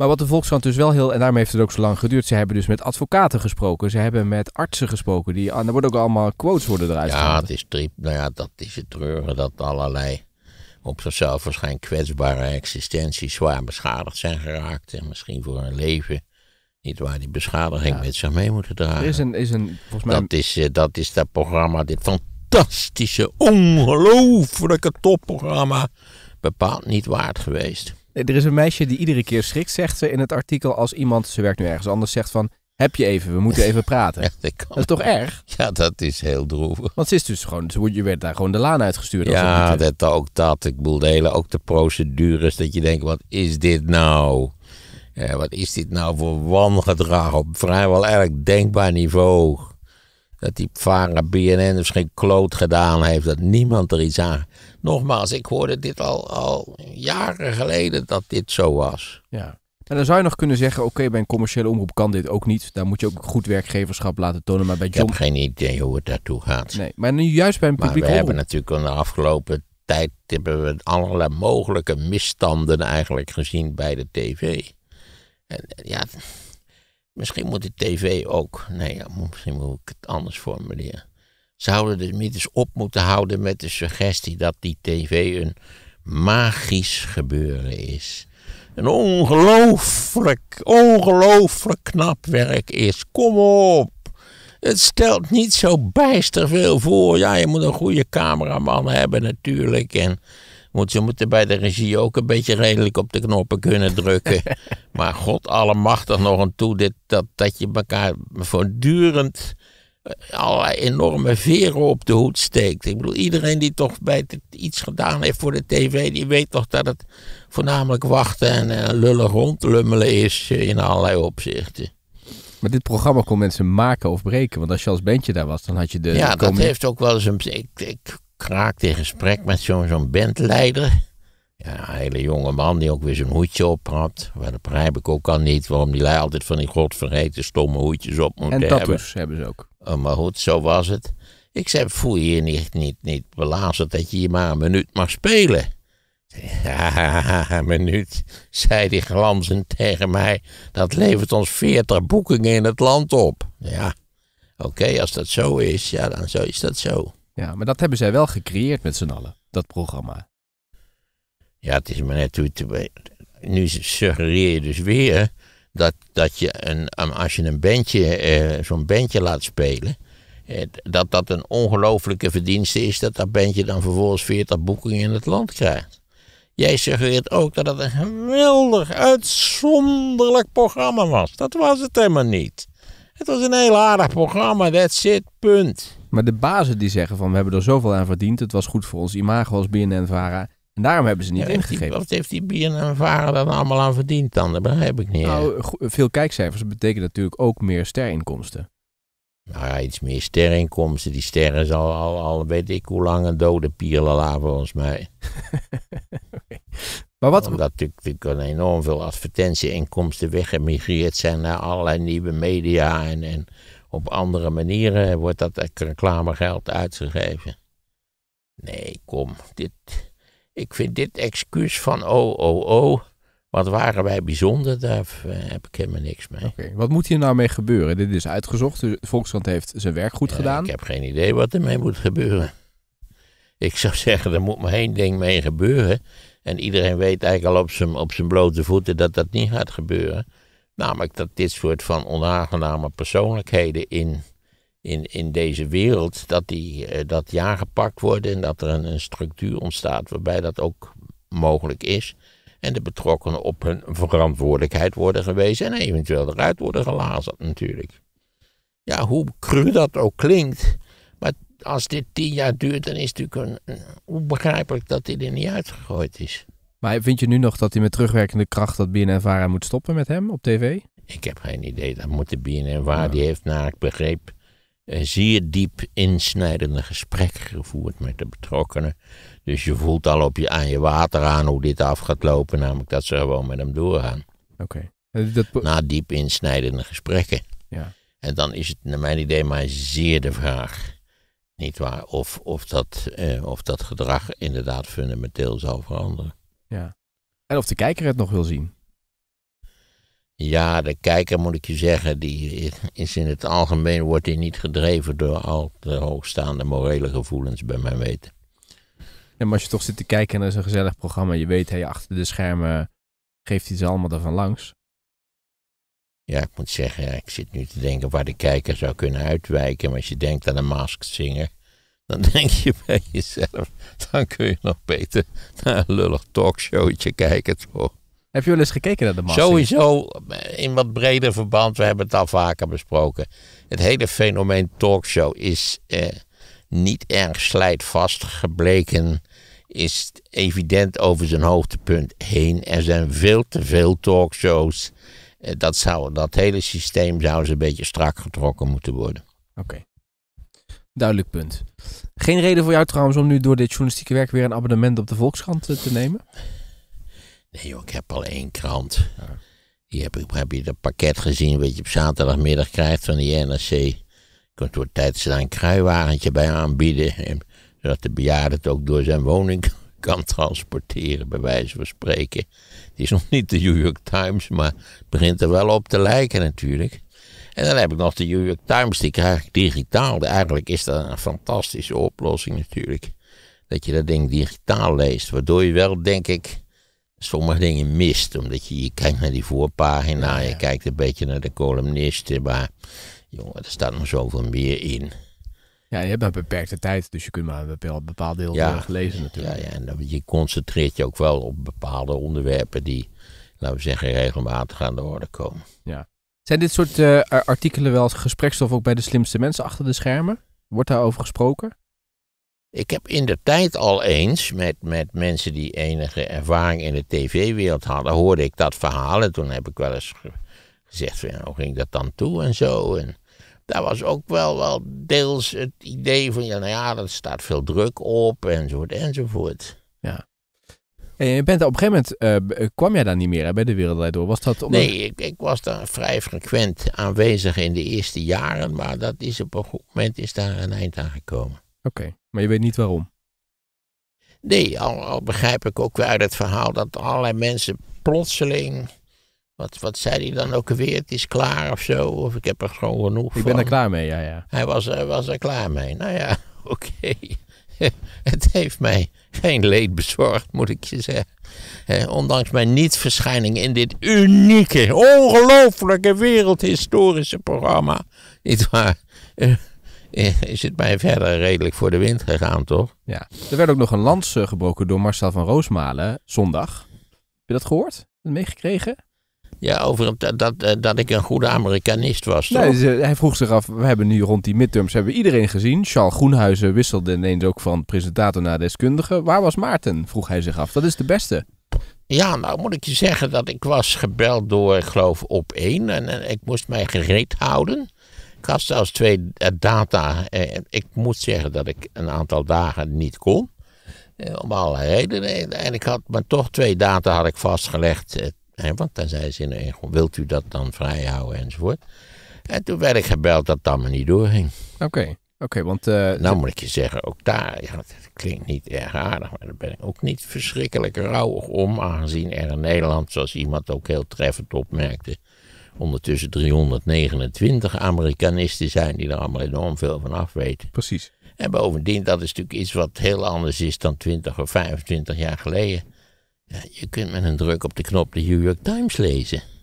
Maar wat de Volkskrant dus wel heel, en daarmee heeft het ook zo lang geduurd, ze hebben dus met advocaten gesproken, ze hebben met artsen gesproken. Die, er ah, worden ook allemaal quotes worden eruit Ja, het is triep, nou ja, dat is het treuren dat allerlei op zichzelf waarschijnlijk kwetsbare existenties zwaar beschadigd zijn geraakt. En misschien voor hun leven niet waar die beschadiging met zich mee moeten dragen. Er is een, is een, volgens mij... dat, is, eh, dat is dat programma, dit fantastische, ongelooflijke topprogramma, bepaald niet waard geweest. Eh, er is een meisje die iedere keer schrikt, zegt ze in het artikel, als iemand, ze werkt nu ergens anders, zegt van, heb je even, we moeten even praten. dat, is toch erg? Ja, dat is heel droevig. Want ze is dus gewoon, je werd daar gewoon de laan uitgestuurd. Ja, dat ook dat. Ik bedoel, de hele, ook de procedures, dat je denkt, wat is dit nou? Eh, wat is dit nou voor wangedrag op vrijwel elk denkbaar niveau? Dat die Vara BNN dus geen kloot gedaan heeft. Dat niemand er iets aan. Nogmaals, ik hoorde dit al, al jaren geleden dat dit zo was. Ja. En dan zou je nog kunnen zeggen: oké, bij een commerciële omroep kan dit ook niet. Daar moet je ook goed werkgeverschap laten tonen. Maar bij John... Ik heb geen idee hoe het daartoe gaat. Nee, maar nu juist bij een publiek. Maar we hebben natuurlijk in de afgelopen tijd hebben we allerlei mogelijke misstanden eigenlijk gezien bij de tv. En ja. Misschien moet de tv ook. Nee, ja, misschien moet ik het anders formuleren. Zouden de mythes op moeten houden met de suggestie dat die tv een magisch gebeuren is. Een ongelooflijk, ongelooflijk knap werk is. Kom op. Het stelt niet zo bijster veel voor. Ja, je moet een goede cameraman hebben natuurlijk. En want ze moeten bij de regie ook een beetje redelijk op de knoppen kunnen drukken. maar god allemachtig nog een toe dit, dat, dat je elkaar voortdurend eh, allerlei enorme veren op de hoed steekt. Ik bedoel, iedereen die toch bij iets gedaan heeft voor de tv, die weet toch dat het voornamelijk wachten en, lullen eh, lullig rondlummelen is eh, in allerlei opzichten. Maar dit programma kon mensen maken of breken. Want als je als bandje daar was, dan had je de. Ja, dat heeft ook wel eens een. Ik, ik raakte in gesprek met zo'n bandleider. Ja, een hele jonge man die ook weer zijn hoedje op had. Maar dat begrijp ik ook al niet, waarom die lui altijd van die godvergeten stomme hoedjes op moet en hebben. En hebben ze ook. Oh, maar goed, zo was het. Ik zei, voel je je niet, niet, niet belazerd dat je hier maar een minuut mag spelen? een minuut, zei die glanzend tegen mij. Dat levert ons veertig boekingen in het land op. Ja, oké, als dat zo is, ja, dan zo is dat zo. Ja, maar dat hebben zij wel gecreëerd met z'n allen, dat programma. Ja, het is maar net hoe het... Nu suggereer je dus weer dat, dat je een, um, als je een bandje, eh, zo'n bandje laat spelen, eh, dat dat een ongelofelijke verdienste is dat dat bandje dan vervolgens 40 boekingen in het land krijgt. Jij suggereert ook dat het een geweldig, uitzonderlijk programma was. Dat was het helemaal niet. Het was een heel aardig programma, that's it, punt. Maar de bazen die zeggen van we hebben er zoveel aan verdiend. Het was goed voor ons imago als BNN-Vara. En daarom hebben ze niet ja, ingegeven. wat heeft die BNN-Vara dan allemaal aan verdiend dan? Dat begrijp ik niet. Nou, veel kijkcijfers betekent natuurlijk ook meer sterinkomsten. Nou ja, iets meer sterinkomsten. Die sterren zal al, al, weet ik hoe lang een dode pierlala volgens mij. maar wat... Omdat natuurlijk enorm veel advertentieinkomsten weggemigreerd zijn naar allerlei nieuwe media en, en op andere manieren wordt dat reclamegeld uitgegeven. Nee, kom, dit, ik vind dit excuus van oh, oh, oh, wat waren wij bijzonder, daar heb ik helemaal niks mee. Oké, wat moet hier nou mee gebeuren? Dit is uitgezocht, de Volkskrant heeft zijn werk goed eh, gedaan. Ik heb geen idee wat ermee moet gebeuren. Ik zou zeggen, er moet maar één ding mee gebeuren. En iedereen weet eigenlijk al op zijn, op zijn blote voeten dat dat niet gaat gebeuren. Namelijk dat dit soort van onaangename persoonlijkheden in, in, in deze wereld, dat die eh, dat ja gepakt worden en dat er een, een structuur ontstaat waarbij dat ook mogelijk is. En de betrokkenen op hun verantwoordelijkheid worden gewezen en eventueel eruit worden gelazerd natuurlijk. Ja, hoe cru dat ook klinkt, maar als dit tien jaar duurt, dan is het natuurlijk onbegrijpelijk dat dit er niet uitgegooid is. Maar vind je nu nog dat hij met terugwerkende kracht dat Vara moet stoppen met hem op tv? Ik heb geen idee. Dat moet de BNR. Ja. Die heeft naar ik begreep een zeer diep insnijdende gesprek gevoerd met de betrokkenen. Dus je voelt al op je, aan je water aan hoe dit af gaat lopen. Namelijk dat ze gewoon met hem doorgaan. Oké. Dat... Na diep insnijdende gesprekken. Ja. En dan is het naar mijn idee maar zeer de vraag niet waar, of, of, dat, eh, of dat gedrag inderdaad fundamenteel zal veranderen. Ja. En of de kijker het nog wil zien. Ja, de kijker moet ik je zeggen, die is in het algemeen wordt hij niet gedreven door al te hoogstaande morele gevoelens bij mijn weten. En maar als je toch zit te kijken is een gezellig programma, je weet, hey, achter de schermen geeft hij ze allemaal ervan langs. Ja, ik moet zeggen, ik zit nu te denken waar de kijker zou kunnen uitwijken. Maar als je denkt aan een masked singer, dan denk je bij jezelf, dan kun je nog beter naar een lullig talkshowtje kijken toch. Heb je wel eens gekeken naar de massa? Sowieso in wat breder verband, we hebben het al vaker besproken. Het hele fenomeen talkshow is eh, niet erg slijtvast gebleken. Is evident over zijn hoogtepunt heen. Er zijn veel te veel talkshows. Eh, dat, zou, dat hele systeem zou eens een beetje strak getrokken moeten worden. Oké. Duidelijk punt. Geen reden voor jou trouwens om nu door dit journalistieke werk weer een abonnement op de Volkskrant eh, te nemen? Nee joh, ik heb al één krant. Ja. heb, je dat pakket gezien wat je op zaterdagmiddag krijgt van de NRC. Je kunt door tijd daar een kruiwagentje bij aanbieden. En, zodat de bejaarde het ook door zijn woning kan transporteren, bij wijze van spreken. Het is nog niet de New York Times, maar het begint er wel op te lijken natuurlijk. En dan heb ik nog de New York Times, die krijg ik digitaal. Eigenlijk is dat een fantastische oplossing natuurlijk. Dat je dat ding digitaal leest, waardoor je wel, denk ik, sommige dingen mist. Omdat je, je kijkt naar die voorpagina, je kijkt een beetje naar de columnisten, maar jongen, er staat nog zoveel meer in. Ja, je hebt een beperkte tijd, dus je kunt maar een bepaald deel ja, eh, lezen natuurlijk. Ja, ja en dan, je concentreert je ook wel op bepaalde onderwerpen die, laten we zeggen, regelmatig aan de orde komen. Ja. Zijn dit soort eh, artikelen wel gesprekstof ook bij de slimste mensen achter de schermen? Wordt daarover gesproken? Ik heb in de tijd al eens met, met mensen die enige ervaring in de tv-wereld hadden, hoorde ik dat verhaal. En toen heb ik wel eens gezegd, van, hoe ging dat dan toe en zo. En daar was ook wel, wel deels het idee van, ja, nou ja, er staat veel druk op enzovoort enzovoort. Ja. En je bent op een gegeven moment, eh, eh, kwam jij daar niet meer bij de wereldleider Door? Was dat omdat... Nee, ik, was daar vrij frequent aanwezig in de eerste jaren, maar dat is op een goed moment is daar een eind aan gekomen. Oké, maar je weet niet waarom? Nee, al, begrijp ik ook wel uit het verhaal dat allerlei mensen plotseling... Wat, wat zei hij dan ook weer? Het is klaar of zo. Of ik heb er gewoon genoeg ik van. Ik ben er klaar mee, ja, ja. Hij was, was er klaar mee. Nou ja, oké. het heeft mij geen leed bezorgd, moet ik je zeggen. ondanks mijn niet-verschijning in dit unieke, ongelooflijke wereldhistorische programma. Niet waar? Eh, is het mij verder redelijk voor de wind gegaan, toch? Ja. Er werd ook nog een lans eh, gebroken door Marcel van Roosmalen zondag. Heb je dat gehoord? Meegekregen? Ja, over dat, dat, eh, dat ik een goede Amerikanist was. Nee, hij vroeg zich af, we hebben nu rond die midterms hebben iedereen gezien. Charles Groenhuizen wisselde ineens ook van presentator naar deskundige. Waar was Maarten? Vroeg hij zich af. Dat is de beste. Ja, nou moet ik je zeggen dat ik was gebeld door, ik geloof, op één. En, ik moest mij gereed houden. Ik had zelfs twee eh, data. Eh, ik moet zeggen dat ik een aantal dagen niet kon. om allerlei redenen. En ik had, maar toch twee data had ik vastgelegd en want dan zei ze in wilt u dat dan vrijhouden enzovoort. En toen werd ik gebeld dat dat maar niet doorging. Oké. Oké, want... Eh, nou moet ik je zeggen, ook daar, ja, dat klinkt niet erg aardig, maar daar ben ik ook niet verschrikkelijk rauwig om, aangezien er in Nederland, zoals iemand ook heel treffend opmerkte, ondertussen 329 Amerikanisten zijn die er allemaal enorm veel van afweten. weten. Precies. En bovendien, dat is natuurlijk iets wat heel anders is dan 20 of 25 jaar geleden. Ja, je kunt met een druk op de knop de New York Times lezen.